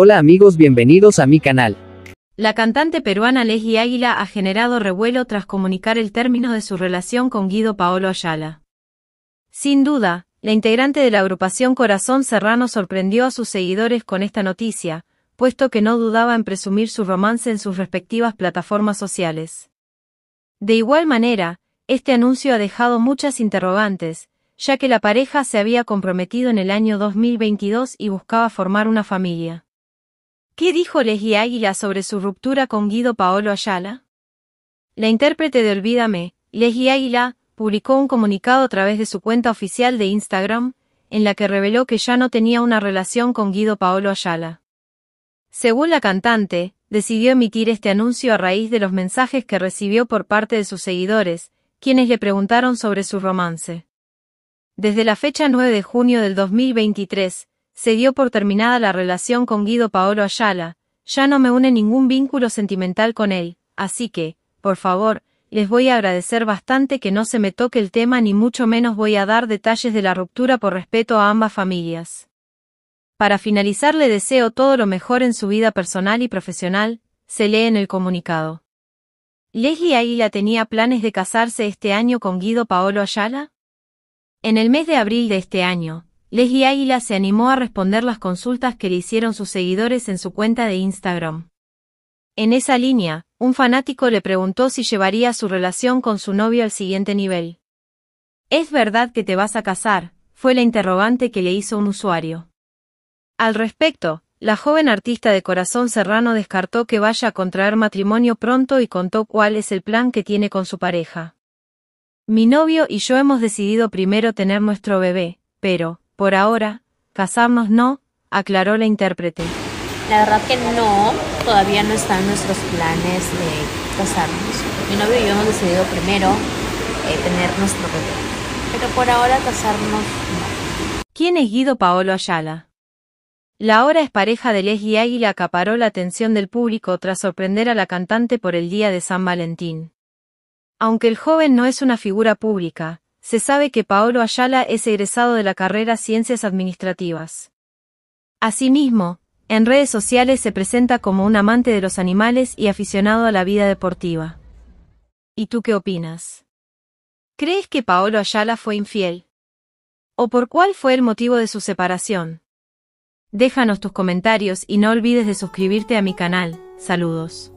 Hola amigos, bienvenidos a mi canal. La cantante peruana Leslie Águila ha generado revuelo tras comunicar el término de su relación con Guido Paolo Ayala. Sin duda, la integrante de la agrupación Corazón Serrano sorprendió a sus seguidores con esta noticia, puesto que no dudaba en presumir su romance en sus respectivas plataformas sociales. De igual manera, este anuncio ha dejado muchas interrogantes, ya que la pareja se había comprometido en el año 2022 y buscaba formar una familia. ¿Qué dijo Leji Águila sobre su ruptura con Guido Paolo Ayala? La intérprete de Olvídame, Leji Águila, publicó un comunicado a través de su cuenta oficial de Instagram, en la que reveló que ya no tenía una relación con Guido Paolo Ayala. Según la cantante, decidió emitir este anuncio a raíz de los mensajes que recibió por parte de sus seguidores, quienes le preguntaron sobre su romance. Desde la fecha 9 de junio del 2023, se dio por terminada la relación con Guido Paolo Ayala, ya no me une ningún vínculo sentimental con él, así que, por favor, les voy a agradecer bastante que no se me toque el tema ni mucho menos voy a dar detalles de la ruptura por respeto a ambas familias. Para finalizar le deseo todo lo mejor en su vida personal y profesional, se lee en el comunicado. ¿Leslie Aguila tenía planes de casarse este año con Guido Paolo Ayala? En el mes de abril de este año, Leslie Águila se animó a responder las consultas que le hicieron sus seguidores en su cuenta de Instagram. En esa línea, un fanático le preguntó si llevaría su relación con su novio al siguiente nivel. ¿Es verdad que te vas a casar? fue la interrogante que le hizo un usuario. Al respecto, la joven artista de corazón serrano descartó que vaya a contraer matrimonio pronto y contó cuál es el plan que tiene con su pareja. Mi novio y yo hemos decidido primero tener nuestro bebé, pero, por ahora, casarnos no, aclaró la intérprete. La verdad que no, todavía no están nuestros planes de casarnos. Mi novio y yo hemos decidido primero eh, tener nuestro bebé. Pero por ahora casarnos no. ¿Quién es Guido Paolo Ayala? La hora es pareja de Leslie Águila acaparó la atención del público tras sorprender a la cantante por el día de San Valentín. Aunque el joven no es una figura pública, se sabe que Paolo Ayala es egresado de la carrera Ciencias Administrativas. Asimismo, en redes sociales se presenta como un amante de los animales y aficionado a la vida deportiva. ¿Y tú qué opinas? ¿Crees que Paolo Ayala fue infiel? ¿O por cuál fue el motivo de su separación? Déjanos tus comentarios y no olvides de suscribirte a mi canal. Saludos.